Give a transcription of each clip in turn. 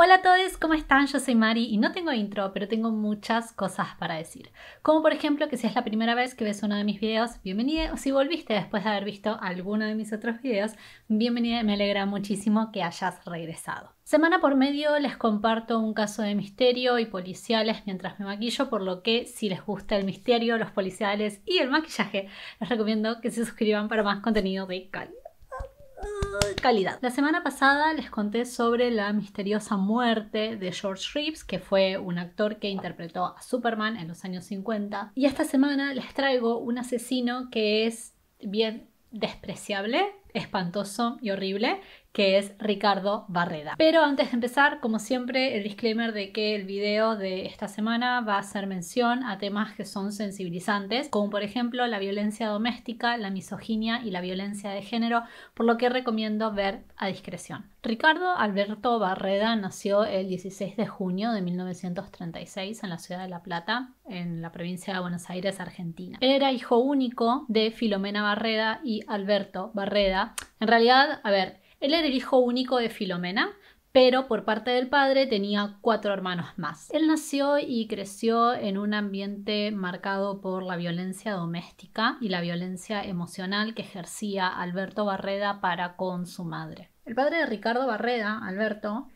Hola a todos, ¿cómo están? Yo soy Mari y no tengo intro, pero tengo muchas cosas para decir. Como por ejemplo que si es la primera vez que ves uno de mis videos, bienvenida. O si volviste después de haber visto alguno de mis otros videos, bienvenida. Me alegra muchísimo que hayas regresado. Semana por medio les comparto un caso de misterio y policiales mientras me maquillo, por lo que si les gusta el misterio, los policiales y el maquillaje, les recomiendo que se suscriban para más contenido de calidad calidad. La semana pasada les conté sobre la misteriosa muerte de George Reeves, que fue un actor que interpretó a Superman en los años 50. Y esta semana les traigo un asesino que es bien despreciable, espantoso y horrible, que es Ricardo Barreda. Pero antes de empezar, como siempre, el disclaimer de que el video de esta semana va a hacer mención a temas que son sensibilizantes, como por ejemplo la violencia doméstica, la misoginia y la violencia de género, por lo que recomiendo ver a discreción. Ricardo Alberto Barreda nació el 16 de junio de 1936 en la ciudad de La Plata, en la provincia de Buenos Aires, Argentina. Era hijo único de Filomena Barreda y Alberto Barreda. En realidad, a ver, él era el hijo único de Filomena, pero por parte del padre tenía cuatro hermanos más. Él nació y creció en un ambiente marcado por la violencia doméstica y la violencia emocional que ejercía Alberto Barreda para con su madre. El padre de Ricardo Barreda, Alberto,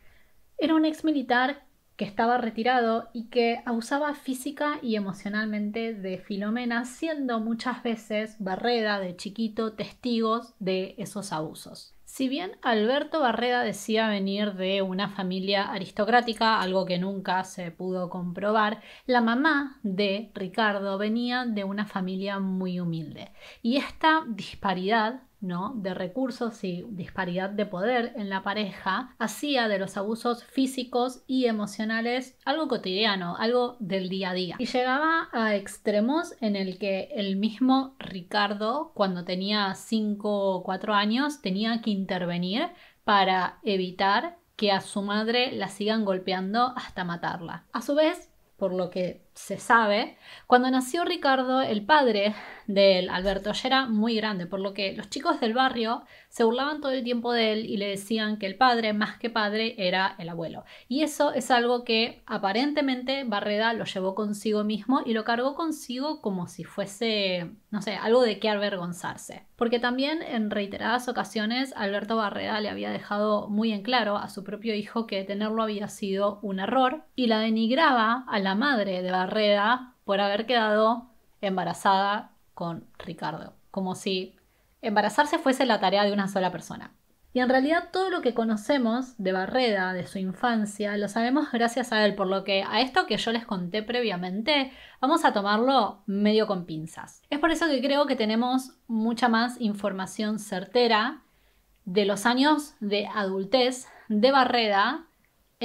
era un ex militar que estaba retirado y que abusaba física y emocionalmente de Filomena, siendo muchas veces Barreda de chiquito testigos de esos abusos. Si bien Alberto Barreda decía venir de una familia aristocrática, algo que nunca se pudo comprobar, la mamá de Ricardo venía de una familia muy humilde. Y esta disparidad ¿no? de recursos y disparidad de poder en la pareja, hacía de los abusos físicos y emocionales algo cotidiano, algo del día a día. Y llegaba a extremos en el que el mismo Ricardo, cuando tenía 5 o 4 años, tenía que intervenir para evitar que a su madre la sigan golpeando hasta matarla. A su vez, por lo que se sabe, cuando nació Ricardo, el padre del Alberto ya era muy grande, por lo que los chicos del barrio se burlaban todo el tiempo de él y le decían que el padre, más que padre, era el abuelo. Y eso es algo que aparentemente Barreda lo llevó consigo mismo y lo cargó consigo como si fuese, no sé, algo de que avergonzarse. Porque también en reiteradas ocasiones Alberto Barreda le había dejado muy en claro a su propio hijo que tenerlo había sido un error y la denigraba a la madre de Barreda por haber quedado embarazada con Ricardo, como si embarazarse fuese la tarea de una sola persona. Y en realidad todo lo que conocemos de Barreda, de su infancia, lo sabemos gracias a él, por lo que a esto que yo les conté previamente, vamos a tomarlo medio con pinzas. Es por eso que creo que tenemos mucha más información certera de los años de adultez de Barreda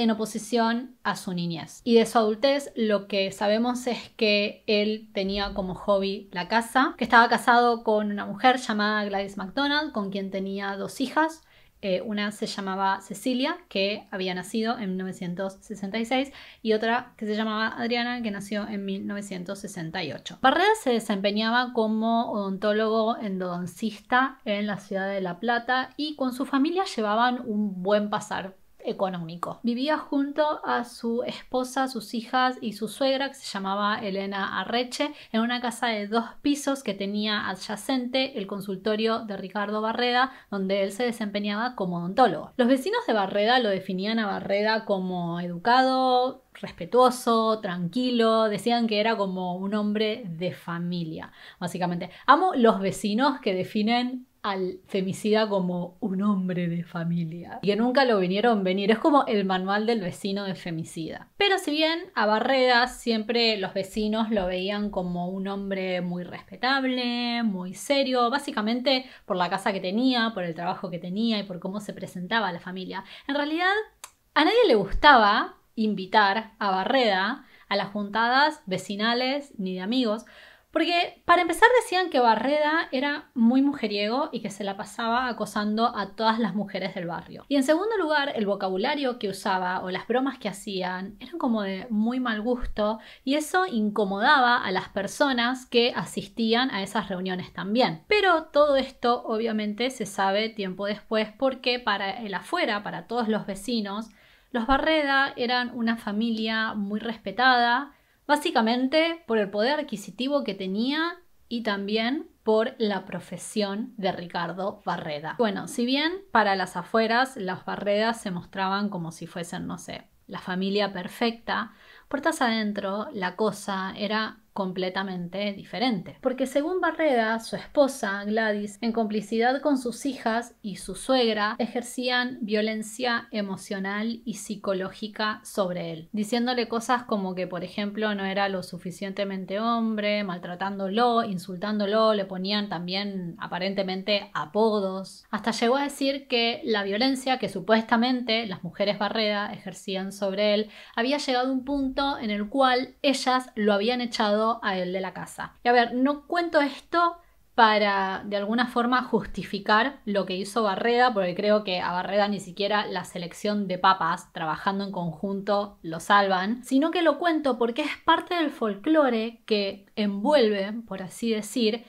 en oposición a su niñez. Y de su adultez lo que sabemos es que él tenía como hobby la casa que estaba casado con una mujer llamada Gladys McDonald, con quien tenía dos hijas. Eh, una se llamaba Cecilia, que había nacido en 1966, y otra que se llamaba Adriana, que nació en 1968. Barreda se desempeñaba como odontólogo endodoncista en la ciudad de La Plata y con su familia llevaban un buen pasar económico. Vivía junto a su esposa, sus hijas y su suegra, que se llamaba Elena Arreche, en una casa de dos pisos que tenía adyacente el consultorio de Ricardo Barreda, donde él se desempeñaba como odontólogo. Los vecinos de Barreda lo definían a Barreda como educado, respetuoso, tranquilo, decían que era como un hombre de familia, básicamente. Amo los vecinos que definen al femicida como un hombre de familia y que nunca lo vinieron venir. Es como el manual del vecino de femicida. Pero si bien a Barreda siempre los vecinos lo veían como un hombre muy respetable, muy serio, básicamente por la casa que tenía, por el trabajo que tenía y por cómo se presentaba a la familia. En realidad a nadie le gustaba invitar a Barreda a las juntadas vecinales ni de amigos, porque para empezar decían que Barreda era muy mujeriego y que se la pasaba acosando a todas las mujeres del barrio. Y en segundo lugar, el vocabulario que usaba o las bromas que hacían eran como de muy mal gusto y eso incomodaba a las personas que asistían a esas reuniones también. Pero todo esto obviamente se sabe tiempo después porque para el afuera, para todos los vecinos, los Barreda eran una familia muy respetada básicamente por el poder adquisitivo que tenía y también por la profesión de Ricardo Barreda. Bueno, si bien para las afueras las Barredas se mostraban como si fuesen, no sé, la familia perfecta, puertas adentro la cosa era completamente diferente. Porque según Barreda, su esposa Gladys, en complicidad con sus hijas y su suegra, ejercían violencia emocional y psicológica sobre él, diciéndole cosas como que, por ejemplo, no era lo suficientemente hombre, maltratándolo, insultándolo, le ponían también aparentemente apodos. Hasta llegó a decir que la violencia que supuestamente las mujeres Barreda ejercían sobre él había llegado a un punto en el cual ellas lo habían echado a él de la casa. Y a ver, no cuento esto para de alguna forma justificar lo que hizo Barreda, porque creo que a Barreda ni siquiera la selección de papas trabajando en conjunto lo salvan, sino que lo cuento porque es parte del folclore que envuelve, por así decir,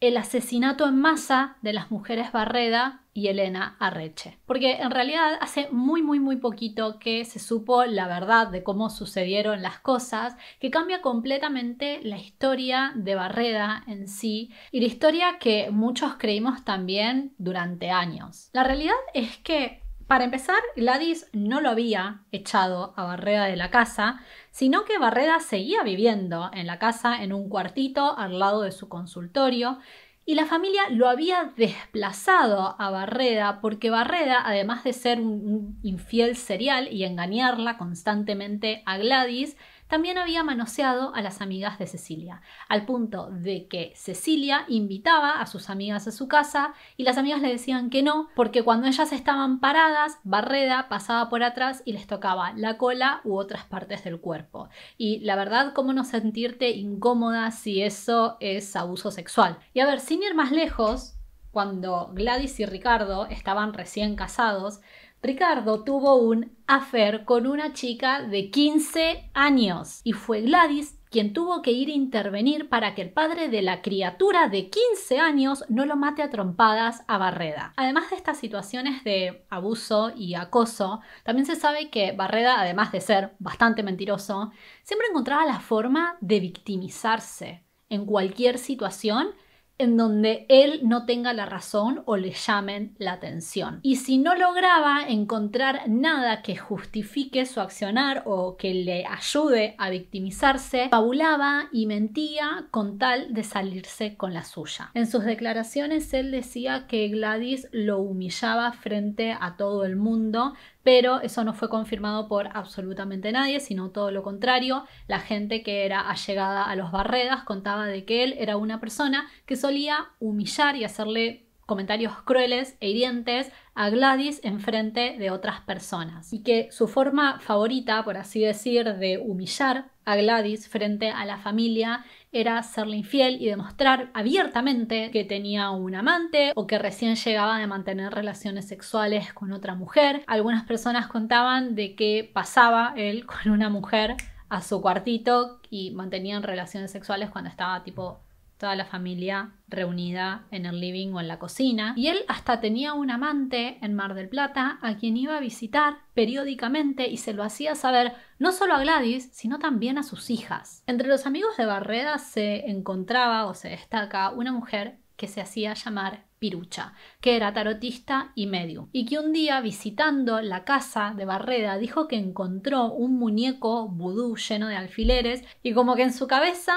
el asesinato en masa de las mujeres Barreda y Elena Arreche. Porque en realidad hace muy, muy, muy poquito que se supo la verdad de cómo sucedieron las cosas, que cambia completamente la historia de Barreda en sí y la historia que muchos creímos también durante años. La realidad es que para empezar, Gladys no lo había echado a Barreda de la casa, sino que Barreda seguía viviendo en la casa en un cuartito al lado de su consultorio y la familia lo había desplazado a Barreda porque Barreda, además de ser un infiel serial y engañarla constantemente a Gladys, también había manoseado a las amigas de Cecilia, al punto de que Cecilia invitaba a sus amigas a su casa y las amigas le decían que no, porque cuando ellas estaban paradas, Barreda pasaba por atrás y les tocaba la cola u otras partes del cuerpo. Y la verdad, ¿cómo no sentirte incómoda si eso es abuso sexual? Y a ver, sin ir más lejos, cuando Gladys y Ricardo estaban recién casados, Ricardo tuvo un affair con una chica de 15 años y fue Gladys quien tuvo que ir a intervenir para que el padre de la criatura de 15 años no lo mate a trompadas a Barreda. Además de estas situaciones de abuso y acoso, también se sabe que Barreda, además de ser bastante mentiroso, siempre encontraba la forma de victimizarse en cualquier situación en donde él no tenga la razón o le llamen la atención. Y si no lograba encontrar nada que justifique su accionar o que le ayude a victimizarse, fabulaba y mentía con tal de salirse con la suya. En sus declaraciones él decía que Gladys lo humillaba frente a todo el mundo, pero eso no fue confirmado por absolutamente nadie, sino todo lo contrario. La gente que era allegada a los Barredas contaba de que él era una persona que solía humillar y hacerle comentarios crueles e hirientes a Gladys en frente de otras personas y que su forma favorita, por así decir, de humillar a Gladys frente a la familia era serle infiel y demostrar abiertamente que tenía un amante o que recién llegaba de mantener relaciones sexuales con otra mujer. Algunas personas contaban de que pasaba él con una mujer a su cuartito y mantenían relaciones sexuales cuando estaba tipo toda la familia reunida en el living o en la cocina. Y él hasta tenía un amante en Mar del Plata a quien iba a visitar periódicamente y se lo hacía saber no solo a Gladys, sino también a sus hijas. Entre los amigos de Barreda se encontraba o se destaca una mujer que se hacía llamar Pirucha, que era tarotista y medio. y que un día visitando la casa de Barreda dijo que encontró un muñeco vudú lleno de alfileres y como que en su cabeza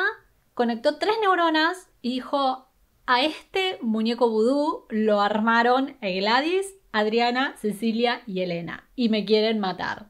conectó tres neuronas y dijo, a este muñeco vudú lo armaron Gladys, Adriana, Cecilia y Elena, y me quieren matar.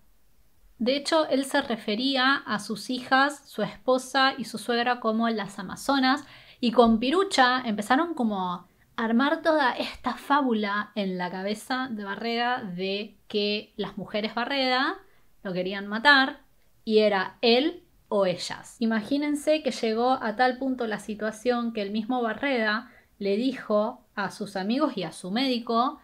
De hecho, él se refería a sus hijas, su esposa y su suegra como las Amazonas, y con Pirucha empezaron como a armar toda esta fábula en la cabeza de Barreda de que las mujeres Barreda lo querían matar y era él o ellas. Imagínense que llegó a tal punto la situación que el mismo Barreda le dijo a sus amigos y a su médico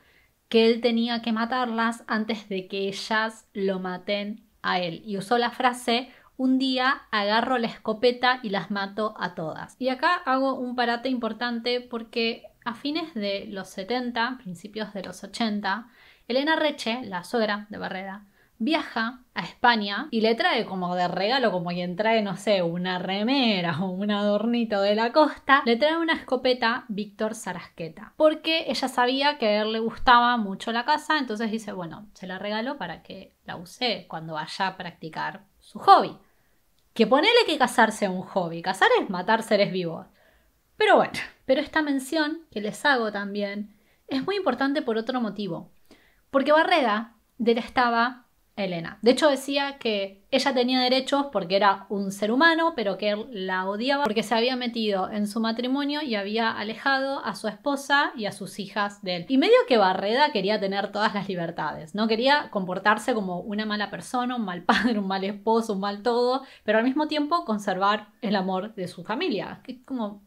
que él tenía que matarlas antes de que ellas lo maten a él. Y usó la frase un día agarro la escopeta y las mato a todas. Y acá hago un parate importante porque a fines de los 70, principios de los 80, Elena Reche, la suegra de Barreda, viaja a España y le trae como de regalo, como quien trae, no sé, una remera o un adornito de la costa, le trae una escopeta Víctor Sarasqueta, porque ella sabía que a él le gustaba mucho la casa, entonces dice, bueno, se la regalo para que la use cuando vaya a practicar su hobby. Que ponele que casarse un hobby, casar es matar seres vivos. Pero bueno, pero esta mención que les hago también es muy importante por otro motivo, porque Barreda estaba Elena. De hecho decía que ella tenía derechos porque era un ser humano, pero que él la odiaba porque se había metido en su matrimonio y había alejado a su esposa y a sus hijas de él. Y medio que Barreda quería tener todas las libertades, no quería comportarse como una mala persona, un mal padre, un mal esposo, un mal todo, pero al mismo tiempo conservar el amor de su familia. Que como,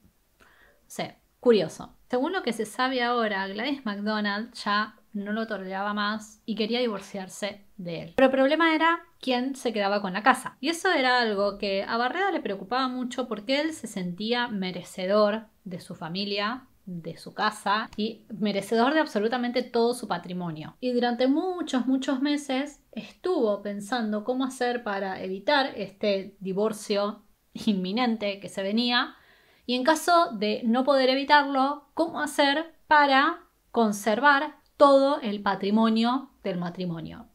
sé, curioso. Según lo que se sabe ahora, Gladys MacDonald ya no lo toleraba más y quería divorciarse pero el problema era quién se quedaba con la casa. Y eso era algo que a Barreda le preocupaba mucho porque él se sentía merecedor de su familia, de su casa y merecedor de absolutamente todo su patrimonio. Y durante muchos, muchos meses estuvo pensando cómo hacer para evitar este divorcio inminente que se venía y en caso de no poder evitarlo, cómo hacer para conservar todo el patrimonio del matrimonio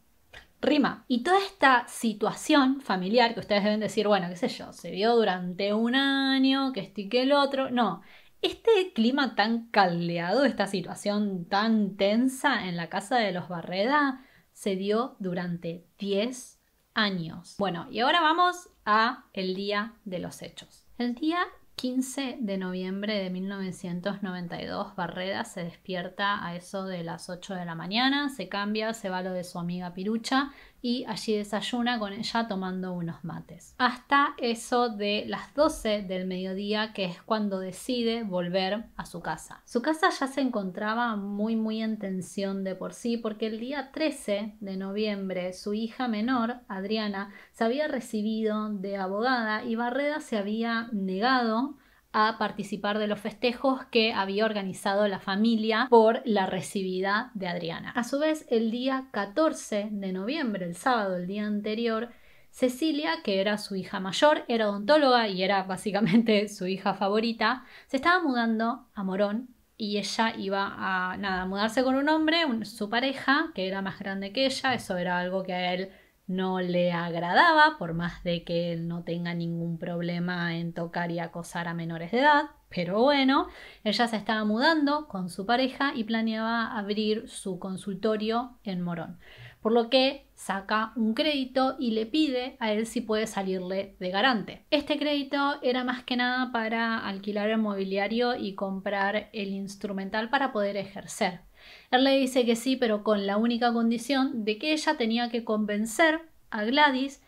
rima. Y toda esta situación familiar que ustedes deben decir, bueno, qué sé yo, se dio durante un año, que este que el otro, no. Este clima tan caldeado, esta situación tan tensa en la casa de los Barreda, se dio durante 10 años. Bueno, y ahora vamos a el día de los hechos. El día 15 de noviembre de 1992, Barreda se despierta a eso de las 8 de la mañana, se cambia, se va a lo de su amiga Pirucha, y allí desayuna con ella tomando unos mates. Hasta eso de las 12 del mediodía, que es cuando decide volver a su casa. Su casa ya se encontraba muy muy en tensión de por sí, porque el día 13 de noviembre su hija menor, Adriana, se había recibido de abogada y Barreda se había negado a participar de los festejos que había organizado la familia por la recibida de Adriana. A su vez, el día 14 de noviembre, el sábado, el día anterior, Cecilia, que era su hija mayor, era odontóloga y era básicamente su hija favorita, se estaba mudando a Morón y ella iba a nada, mudarse con un hombre, su pareja, que era más grande que ella, eso era algo que a él no le agradaba, por más de que él no tenga ningún problema en tocar y acosar a menores de edad. Pero bueno, ella se estaba mudando con su pareja y planeaba abrir su consultorio en Morón. Por lo que saca un crédito y le pide a él si puede salirle de garante. Este crédito era más que nada para alquilar el mobiliario y comprar el instrumental para poder ejercer. Él le dice que sí, pero con la única condición de que ella tenía que convencer a Gladys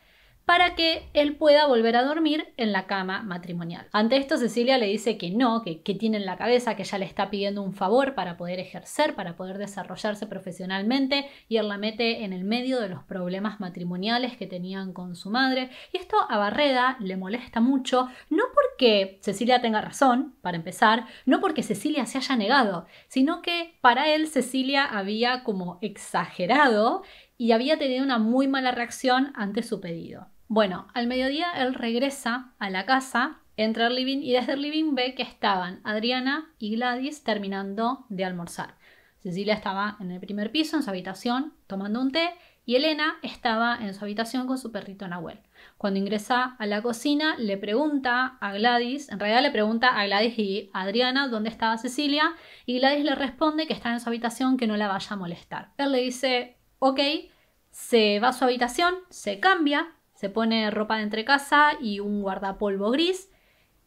para que él pueda volver a dormir en la cama matrimonial. Ante esto, Cecilia le dice que no, que, tiene en la cabeza, que ya le está pidiendo un favor para poder ejercer, para poder desarrollarse profesionalmente, y él la mete en el medio de los problemas matrimoniales que tenían con su madre. Y esto a Barreda le molesta mucho, no porque Cecilia tenga razón, para empezar, no porque Cecilia se haya negado, sino que para él Cecilia había como exagerado y había tenido una muy mala reacción ante su pedido. Bueno, al mediodía él regresa a la casa, entra al living y desde el living ve que estaban Adriana y Gladys terminando de almorzar. Cecilia estaba en el primer piso, en su habitación, tomando un té y Elena estaba en su habitación con su perrito Nahuel. Cuando ingresa a la cocina, le pregunta a Gladys, en realidad le pregunta a Gladys y Adriana dónde estaba Cecilia, y Gladys le responde que está en su habitación, que no la vaya a molestar. Él le dice, ok, se va a su habitación, se cambia, pone ropa de entrecasa y un guardapolvo gris,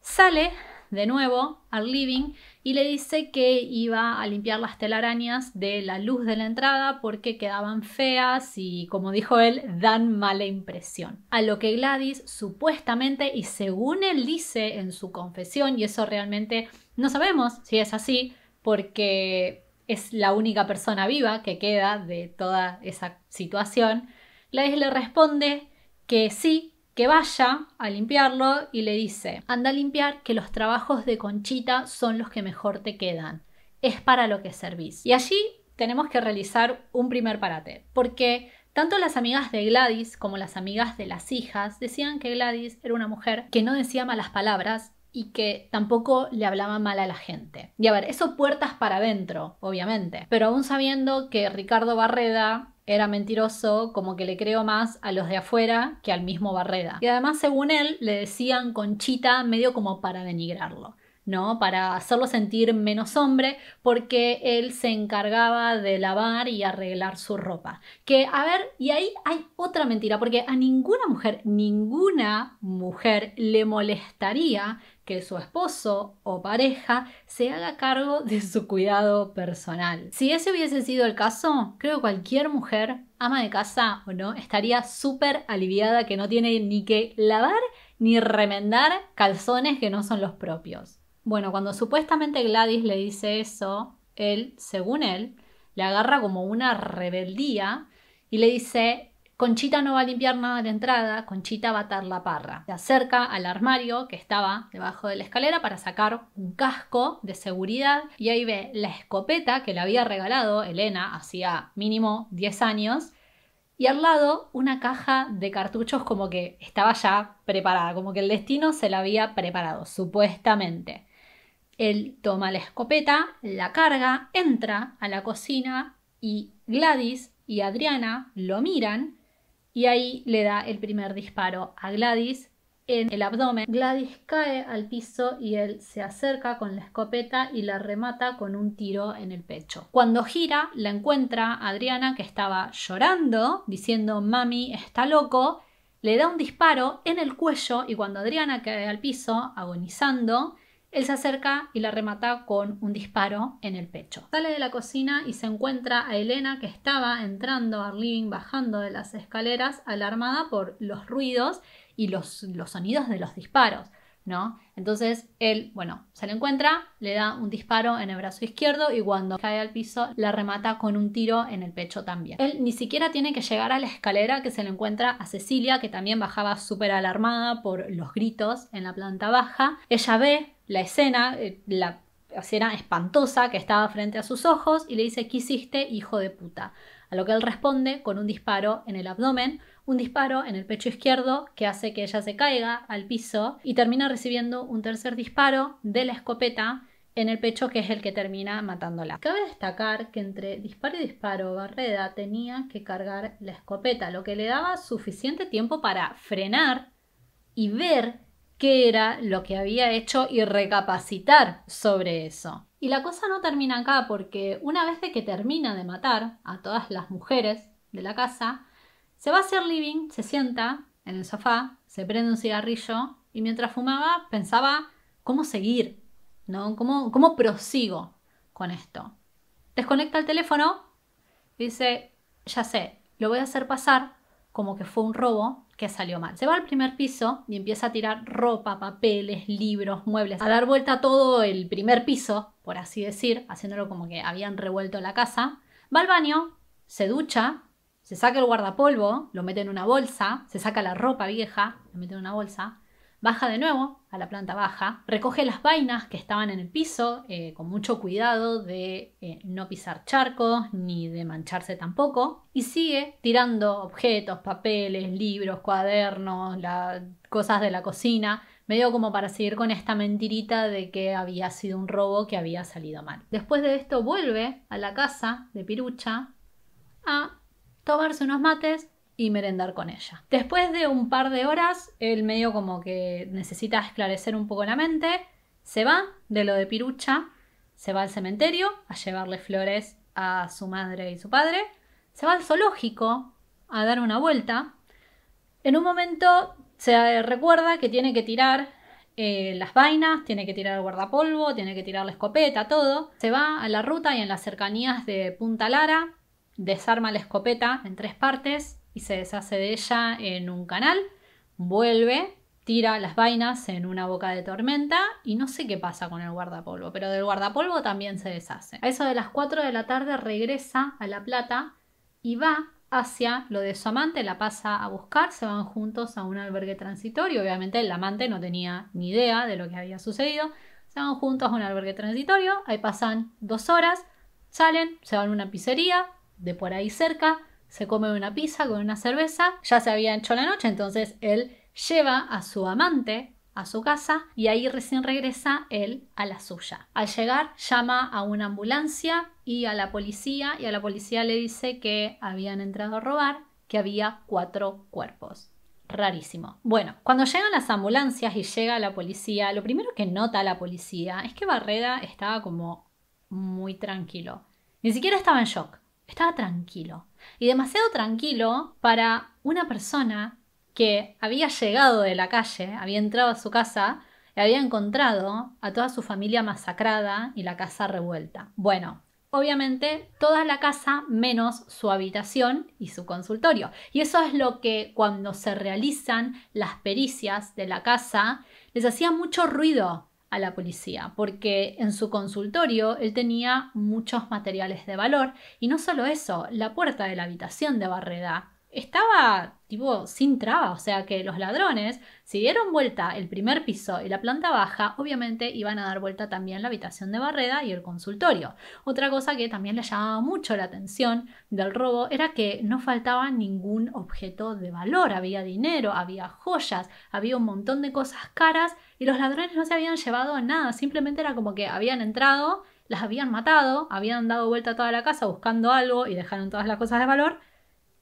sale de nuevo al living y le dice que iba a limpiar las telarañas de la luz de la entrada porque quedaban feas y, como dijo él, dan mala impresión. A lo que Gladys supuestamente y según él dice en su confesión, y eso realmente no sabemos si es así, porque es la única persona viva que queda de toda esa situación, Gladys le responde que sí, que vaya a limpiarlo y le dice, anda a limpiar que los trabajos de Conchita son los que mejor te quedan, es para lo que servís. Y allí tenemos que realizar un primer parate, porque tanto las amigas de Gladys como las amigas de las hijas decían que Gladys era una mujer que no decía malas palabras y que tampoco le hablaba mal a la gente. Y a ver, eso puertas para adentro, obviamente, pero aún sabiendo que Ricardo Barreda era mentiroso, como que le creo más a los de afuera que al mismo Barreda. Y además, según él, le decían conchita medio como para denigrarlo. ¿no? Para hacerlo sentir menos hombre, porque él se encargaba de lavar y arreglar su ropa. Que, a ver, y ahí hay otra mentira, porque a ninguna mujer, ninguna mujer le molestaría que su esposo o pareja se haga cargo de su cuidado personal. Si ese hubiese sido el caso, creo que cualquier mujer, ama de casa o no, estaría súper aliviada que no tiene ni que lavar ni remendar calzones que no son los propios. Bueno, cuando supuestamente Gladys le dice eso, él, según él, le agarra como una rebeldía y le dice, Conchita no va a limpiar nada de entrada, Conchita va a atar la parra. Se acerca al armario que estaba debajo de la escalera para sacar un casco de seguridad y ahí ve la escopeta que le había regalado Elena hacía mínimo 10 años y al lado una caja de cartuchos como que estaba ya preparada, como que el destino se la había preparado, supuestamente. Él toma la escopeta, la carga, entra a la cocina y Gladys y Adriana lo miran y ahí le da el primer disparo a Gladys en el abdomen. Gladys cae al piso y él se acerca con la escopeta y la remata con un tiro en el pecho. Cuando gira, la encuentra Adriana que estaba llorando, diciendo mami está loco, le da un disparo en el cuello y cuando Adriana cae al piso, agonizando, él se acerca y la remata con un disparo en el pecho. Sale de la cocina y se encuentra a Elena que estaba entrando al living, bajando de las escaleras, alarmada por los ruidos y los, los sonidos de los disparos. ¿no? Entonces él, bueno, se le encuentra, le da un disparo en el brazo izquierdo y cuando cae al piso la remata con un tiro en el pecho también. Él ni siquiera tiene que llegar a la escalera que se le encuentra a Cecilia, que también bajaba súper alarmada por los gritos en la planta baja. Ella ve la escena, eh, la escena espantosa que estaba frente a sus ojos y le dice, ¿qué hiciste, hijo de puta? A lo que él responde con un disparo en el abdomen, un disparo en el pecho izquierdo que hace que ella se caiga al piso y termina recibiendo un tercer disparo de la escopeta en el pecho que es el que termina matándola. Cabe destacar que entre disparo y disparo Barreda tenía que cargar la escopeta, lo que le daba suficiente tiempo para frenar y ver qué era lo que había hecho y recapacitar sobre eso. Y la cosa no termina acá porque una vez de que termina de matar a todas las mujeres de la casa, se va a hacer living, se sienta en el sofá, se prende un cigarrillo y mientras fumaba pensaba cómo seguir, ¿no? ¿Cómo, cómo prosigo con esto? Desconecta el teléfono y dice, ya sé, lo voy a hacer pasar como que fue un robo que salió mal. Se va al primer piso y empieza a tirar ropa, papeles, libros, muebles, a dar vuelta a todo el primer piso, por así decir, haciéndolo como que habían revuelto la casa. Va al baño, se ducha se saca el guardapolvo, lo mete en una bolsa, se saca la ropa vieja, lo mete en una bolsa, baja de nuevo a la planta baja, recoge las vainas que estaban en el piso eh, con mucho cuidado de eh, no pisar charcos ni de mancharse tampoco y sigue tirando objetos, papeles, libros, cuadernos, cosas de la cocina, medio como para seguir con esta mentirita de que había sido un robo que había salido mal. Después de esto vuelve a la casa de Pirucha a tomarse unos mates y merendar con ella. Después de un par de horas, él medio como que necesita esclarecer un poco la mente, se va de lo de Pirucha, se va al cementerio a llevarle flores a su madre y su padre, se va al zoológico a dar una vuelta. En un momento se recuerda que tiene que tirar eh, las vainas, tiene que tirar el guardapolvo, tiene que tirar la escopeta, todo. Se va a la ruta y en las cercanías de Punta Lara desarma la escopeta en tres partes y se deshace de ella en un canal, vuelve, tira las vainas en una boca de tormenta y no sé qué pasa con el guardapolvo, pero del guardapolvo también se deshace. A eso de las 4 de la tarde regresa a La Plata y va hacia lo de su amante, la pasa a buscar, se van juntos a un albergue transitorio, obviamente el amante no tenía ni idea de lo que había sucedido, se van juntos a un albergue transitorio, ahí pasan dos horas, salen, se van a una pizzería, de por ahí cerca, se come una pizza con una cerveza, ya se había hecho la noche, entonces él lleva a su amante a su casa y ahí recién regresa él a la suya. Al llegar llama a una ambulancia y a la policía y a la policía le dice que habían entrado a robar, que había cuatro cuerpos. Rarísimo. Bueno, cuando llegan las ambulancias y llega la policía, lo primero que nota la policía es que Barreda estaba como muy tranquilo. Ni siquiera estaba en shock. Estaba tranquilo. Y demasiado tranquilo para una persona que había llegado de la calle, había entrado a su casa y había encontrado a toda su familia masacrada y la casa revuelta. Bueno, obviamente toda la casa menos su habitación y su consultorio. Y eso es lo que cuando se realizan las pericias de la casa les hacía mucho ruido a la policía, porque en su consultorio él tenía muchos materiales de valor y no solo eso, la puerta de la habitación de Barreda estaba tipo sin traba, o sea que los ladrones, si dieron vuelta el primer piso y la planta baja, obviamente iban a dar vuelta también la habitación de Barreda y el consultorio. Otra cosa que también le llamaba mucho la atención del robo era que no faltaba ningún objeto de valor, había dinero, había joyas, había un montón de cosas caras y los ladrones no se habían llevado nada, simplemente era como que habían entrado, las habían matado, habían dado vuelta a toda la casa buscando algo y dejaron todas las cosas de valor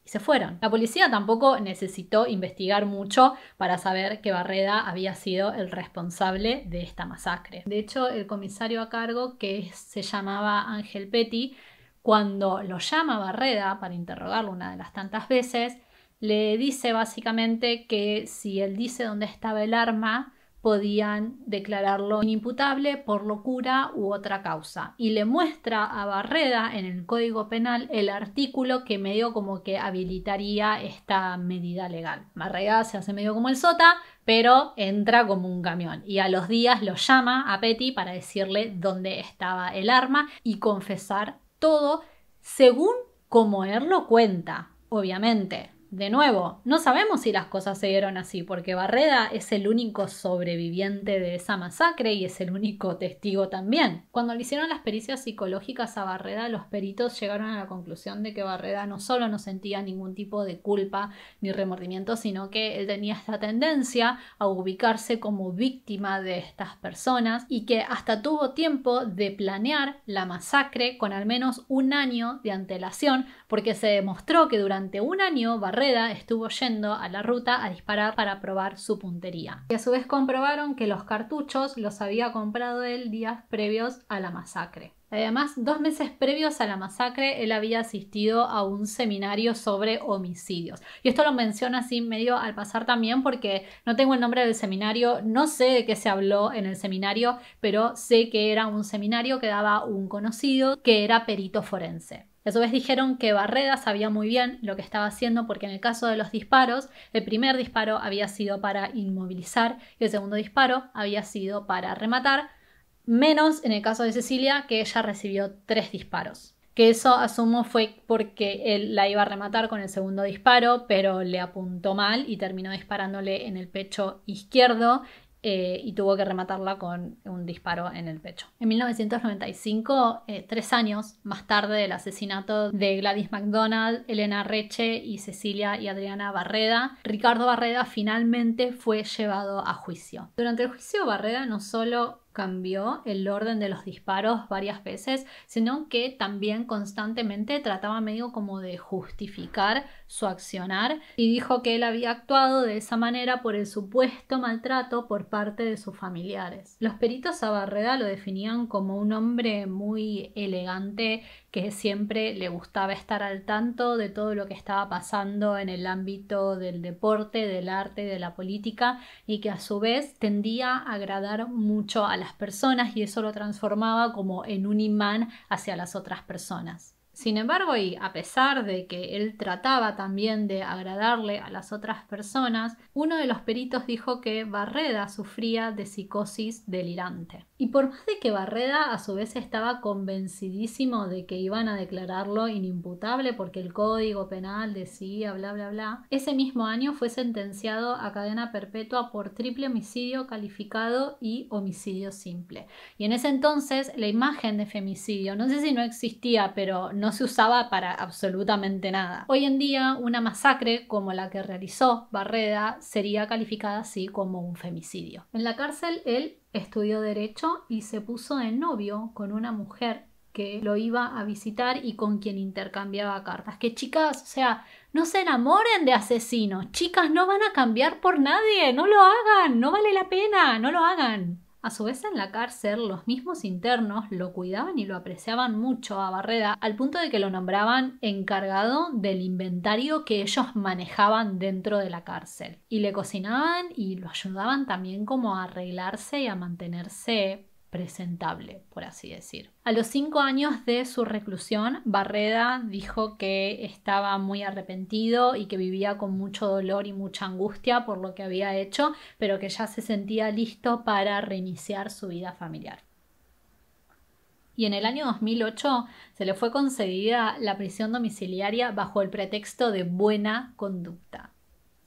y se fueron. La policía tampoco necesitó investigar mucho para saber que Barreda había sido el responsable de esta masacre. De hecho, el comisario a cargo, que se llamaba Ángel Petty, cuando lo llama Barreda para interrogarlo una de las tantas veces, le dice básicamente que si él dice dónde estaba el arma, podían declararlo inimputable por locura u otra causa. Y le muestra a Barreda en el Código Penal el artículo que medio como que habilitaría esta medida legal. Barreda se hace medio como el sota, pero entra como un camión y a los días lo llama a Petty para decirle dónde estaba el arma y confesar todo según como él lo cuenta, obviamente de nuevo, no sabemos si las cosas se dieron así, porque Barreda es el único sobreviviente de esa masacre y es el único testigo también. Cuando le hicieron las pericias psicológicas a Barreda, los peritos llegaron a la conclusión de que Barreda no solo no sentía ningún tipo de culpa ni remordimiento, sino que él tenía esta tendencia a ubicarse como víctima de estas personas y que hasta tuvo tiempo de planear la masacre con al menos un año de antelación, porque se demostró que durante un año Barreda estuvo yendo a la ruta a disparar para probar su puntería. Y a su vez comprobaron que los cartuchos los había comprado él días previos a la masacre. Además, dos meses previos a la masacre, él había asistido a un seminario sobre homicidios. Y esto lo menciona así medio al pasar también porque no tengo el nombre del seminario, no sé de qué se habló en el seminario, pero sé que era un seminario que daba un conocido que era perito forense a su vez dijeron que Barreda sabía muy bien lo que estaba haciendo porque en el caso de los disparos, el primer disparo había sido para inmovilizar y el segundo disparo había sido para rematar, menos en el caso de Cecilia que ella recibió tres disparos. Que eso asumo fue porque él la iba a rematar con el segundo disparo, pero le apuntó mal y terminó disparándole en el pecho izquierdo eh, y tuvo que rematarla con un disparo en el pecho. En 1995, eh, tres años más tarde del asesinato de Gladys MacDonald, Elena Reche y Cecilia y Adriana Barreda, Ricardo Barreda finalmente fue llevado a juicio. Durante el juicio, Barreda no solo cambió el orden de los disparos varias veces, sino que también constantemente trataba medio como de justificar su accionar y dijo que él había actuado de esa manera por el supuesto maltrato por parte de sus familiares. Los peritos a Barreda lo definían como un hombre muy elegante que siempre le gustaba estar al tanto de todo lo que estaba pasando en el ámbito del deporte, del arte, de la política y que a su vez tendía a agradar mucho a la personas y eso lo transformaba como en un imán hacia las otras personas. Sin embargo, y a pesar de que él trataba también de agradarle a las otras personas, uno de los peritos dijo que Barreda sufría de psicosis delirante. Y por más de que Barreda a su vez estaba convencidísimo de que iban a declararlo inimputable porque el Código Penal decía bla bla bla, ese mismo año fue sentenciado a cadena perpetua por triple homicidio calificado y homicidio simple. Y en ese entonces la imagen de femicidio, no sé si no existía, pero no se usaba para absolutamente nada. Hoy en día una masacre como la que realizó Barreda sería calificada así como un femicidio. En la cárcel él estudió derecho y se puso de novio con una mujer que lo iba a visitar y con quien intercambiaba cartas. Que chicas, o sea, no se enamoren de asesinos. Chicas, no van a cambiar por nadie. No lo hagan. No vale la pena. No lo hagan. A su vez, en la cárcel, los mismos internos lo cuidaban y lo apreciaban mucho a Barreda, al punto de que lo nombraban encargado del inventario que ellos manejaban dentro de la cárcel. Y le cocinaban y lo ayudaban también como a arreglarse y a mantenerse presentable, por así decir. A los cinco años de su reclusión, Barreda dijo que estaba muy arrepentido y que vivía con mucho dolor y mucha angustia por lo que había hecho, pero que ya se sentía listo para reiniciar su vida familiar. Y en el año 2008 se le fue concedida la prisión domiciliaria bajo el pretexto de buena conducta.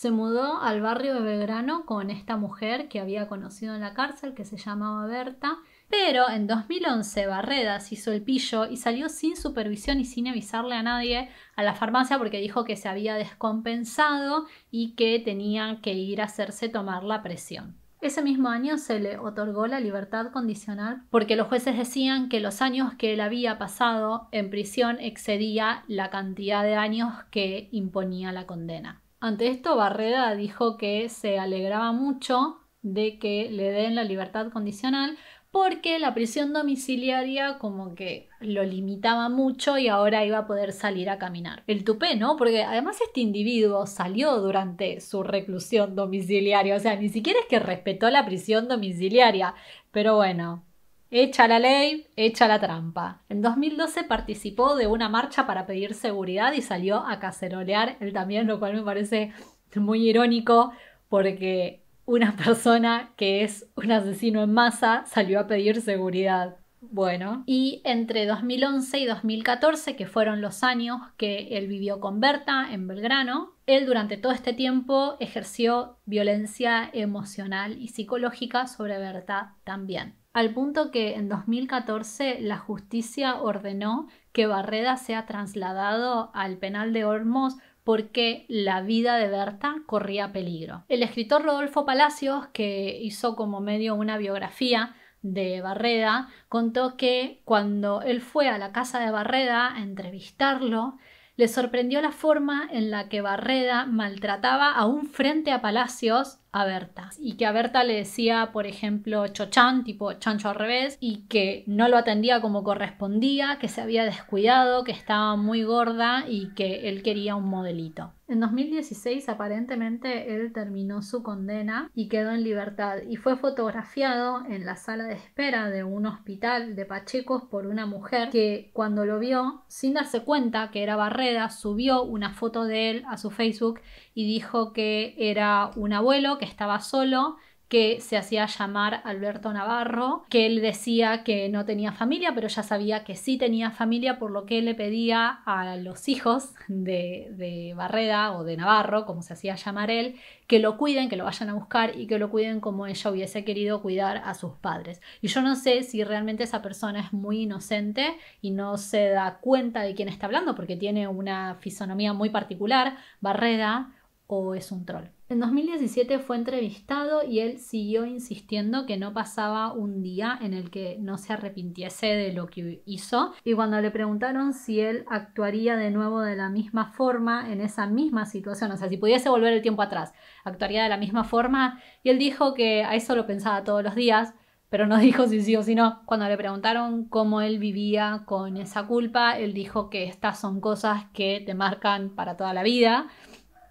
Se mudó al barrio de Belgrano con esta mujer que había conocido en la cárcel, que se llamaba Berta, pero en 2011 Barredas hizo el pillo y salió sin supervisión y sin avisarle a nadie a la farmacia porque dijo que se había descompensado y que tenía que ir a hacerse tomar la presión. Ese mismo año se le otorgó la libertad condicional porque los jueces decían que los años que él había pasado en prisión excedía la cantidad de años que imponía la condena. Ante esto, Barreda dijo que se alegraba mucho de que le den la libertad condicional porque la prisión domiciliaria como que lo limitaba mucho y ahora iba a poder salir a caminar. El tupé, ¿no? Porque además este individuo salió durante su reclusión domiciliaria, o sea, ni siquiera es que respetó la prisión domiciliaria, pero bueno, Hecha la ley, hecha la trampa. En 2012 participó de una marcha para pedir seguridad y salió a cacerolear él también, lo cual me parece muy irónico porque una persona que es un asesino en masa salió a pedir seguridad. Bueno, y entre 2011 y 2014, que fueron los años que él vivió con Berta en Belgrano, él durante todo este tiempo ejerció violencia emocional y psicológica sobre Berta también, al punto que en 2014 la justicia ordenó que Barreda sea trasladado al penal de Olmos porque la vida de Berta corría peligro. El escritor Rodolfo Palacios, que hizo como medio una biografía de Barreda, contó que cuando él fue a la casa de Barreda a entrevistarlo, le sorprendió la forma en la que Barreda maltrataba a un frente a Palacios a Berta y que a Berta le decía, por ejemplo, chochán, tipo chancho al revés, y que no lo atendía como correspondía, que se había descuidado, que estaba muy gorda y que él quería un modelito. En 2016 aparentemente él terminó su condena y quedó en libertad y fue fotografiado en la sala de espera de un hospital de Pachecos por una mujer que cuando lo vio, sin darse cuenta que era Barreda, subió una foto de él a su Facebook y dijo que era un abuelo que estaba solo, que se hacía llamar Alberto Navarro, que él decía que no tenía familia, pero ya sabía que sí tenía familia, por lo que le pedía a los hijos de, de Barreda o de Navarro, como se hacía llamar él, que lo cuiden, que lo vayan a buscar y que lo cuiden como ella hubiese querido cuidar a sus padres. Y yo no sé si realmente esa persona es muy inocente y no se da cuenta de quién está hablando, porque tiene una fisonomía muy particular. Barreda o es un troll. En 2017 fue entrevistado y él siguió insistiendo que no pasaba un día en el que no se arrepintiese de lo que hizo y cuando le preguntaron si él actuaría de nuevo de la misma forma en esa misma situación, o sea, si pudiese volver el tiempo atrás, actuaría de la misma forma y él dijo que a eso lo pensaba todos los días, pero no dijo si sí o si no. Cuando le preguntaron cómo él vivía con esa culpa, él dijo que estas son cosas que te marcan para toda la vida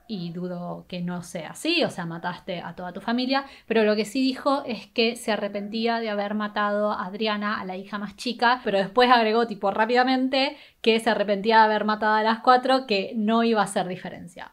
y dudo que no sea así, o sea, mataste a toda tu familia, pero lo que sí dijo es que se arrepentía de haber matado a Adriana, a la hija más chica, pero después agregó tipo rápidamente que se arrepentía de haber matado a las cuatro, que no iba a hacer diferencia.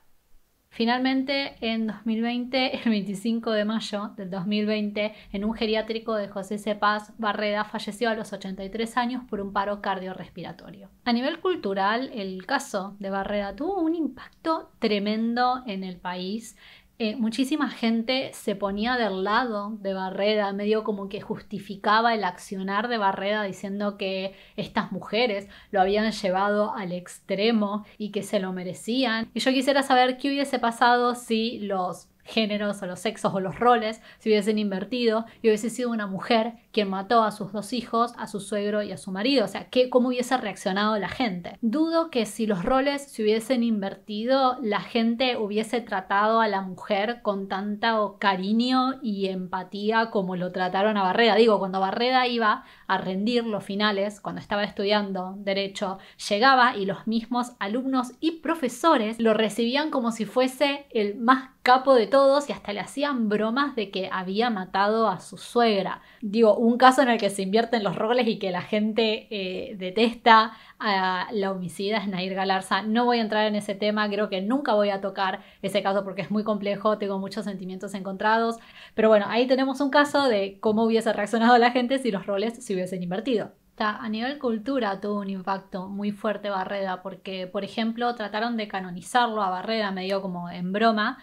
Finalmente, en 2020, el 25 de mayo del 2020, en un geriátrico de José C. Barreda falleció a los 83 años por un paro cardiorrespiratorio. A nivel cultural, el caso de Barreda tuvo un impacto tremendo en el país. Eh, muchísima gente se ponía del lado de Barrera, medio como que justificaba el accionar de Barrera diciendo que estas mujeres lo habían llevado al extremo y que se lo merecían. Y yo quisiera saber qué hubiese pasado si los géneros o los sexos o los roles se hubiesen invertido y hubiese sido una mujer quien mató a sus dos hijos, a su suegro y a su marido. O sea, ¿cómo hubiese reaccionado la gente? Dudo que si los roles se hubiesen invertido, la gente hubiese tratado a la mujer con tanto cariño y empatía como lo trataron a Barreda. Digo, cuando Barreda iba a rendir los finales cuando estaba estudiando derecho, llegaba y los mismos alumnos y profesores lo recibían como si fuese el más capo de todos y hasta le hacían bromas de que había matado a su suegra. Digo, un caso en el que se invierten los roles y que la gente eh, detesta a la homicida es Nair Galarza. No voy a entrar en ese tema, creo que nunca voy a tocar ese caso porque es muy complejo, tengo muchos sentimientos encontrados, pero bueno, ahí tenemos un caso de cómo hubiese reaccionado la gente si los roles se hubiesen invertido. A nivel cultura tuvo un impacto muy fuerte Barreda porque, por ejemplo, trataron de canonizarlo a Barreda medio como en broma,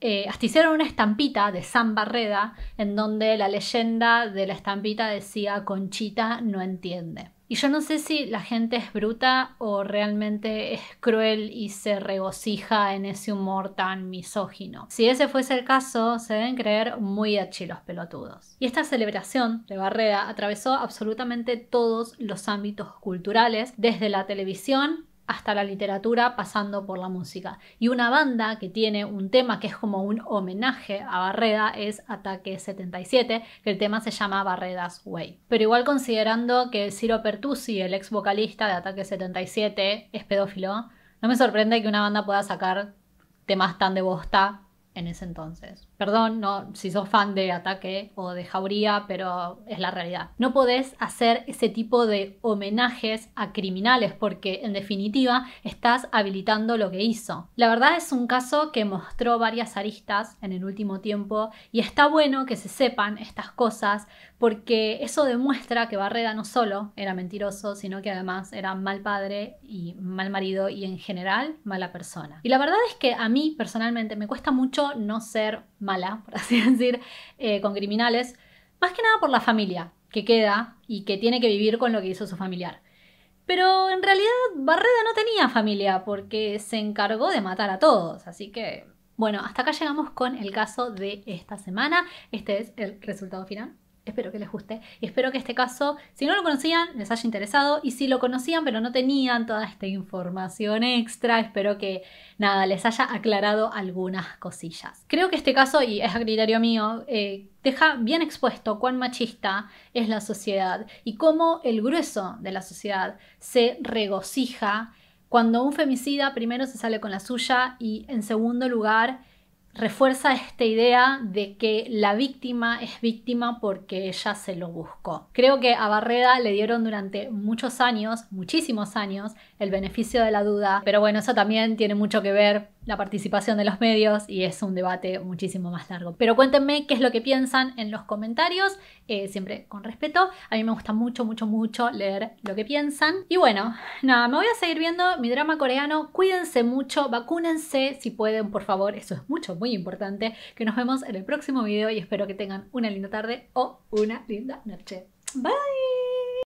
eh, hasta hicieron una estampita de San Barreda en donde la leyenda de la estampita decía Conchita no entiende. Y yo no sé si la gente es bruta o realmente es cruel y se regocija en ese humor tan misógino. Si ese fuese el caso, se deben creer muy achilos pelotudos. Y esta celebración de Barrea atravesó absolutamente todos los ámbitos culturales, desde la televisión hasta la literatura pasando por la música. Y una banda que tiene un tema que es como un homenaje a Barreda es Ataque 77, que el tema se llama Barreda's Way. Pero igual considerando que Ciro Pertusi, el ex vocalista de Ataque 77, es pedófilo, no me sorprende que una banda pueda sacar temas tan de bosta en ese entonces. Perdón, no, si sos fan de Ataque o de Jauría, pero es la realidad. No podés hacer ese tipo de homenajes a criminales porque en definitiva estás habilitando lo que hizo. La verdad es un caso que mostró varias aristas en el último tiempo y está bueno que se sepan estas cosas porque eso demuestra que Barreda no solo era mentiroso, sino que además era mal padre y mal marido y en general mala persona. Y la verdad es que a mí personalmente me cuesta mucho no ser mala, por así decir, eh, con criminales, más que nada por la familia que queda y que tiene que vivir con lo que hizo su familiar. Pero en realidad Barreda no tenía familia porque se encargó de matar a todos, así que bueno, hasta acá llegamos con el caso de esta semana. Este es el resultado final. Espero que les guste y espero que este caso, si no lo conocían, les haya interesado y si lo conocían pero no tenían toda esta información extra, espero que nada, les haya aclarado algunas cosillas. Creo que este caso, y es a criterio mío, eh, deja bien expuesto cuán machista es la sociedad y cómo el grueso de la sociedad se regocija cuando un femicida primero se sale con la suya y en segundo lugar refuerza esta idea de que la víctima es víctima porque ella se lo buscó. Creo que a Barreda le dieron durante muchos años, muchísimos años, el beneficio de la duda, pero bueno, eso también tiene mucho que ver la participación de los medios y es un debate muchísimo más largo. Pero cuéntenme qué es lo que piensan en los comentarios, eh, siempre con respeto. A mí me gusta mucho, mucho, mucho leer lo que piensan. Y bueno, nada, me voy a seguir viendo mi drama coreano. Cuídense mucho, vacúnense si pueden, por favor. Eso es mucho, muy importante. Que nos vemos en el próximo video y espero que tengan una linda tarde o una linda noche. Bye.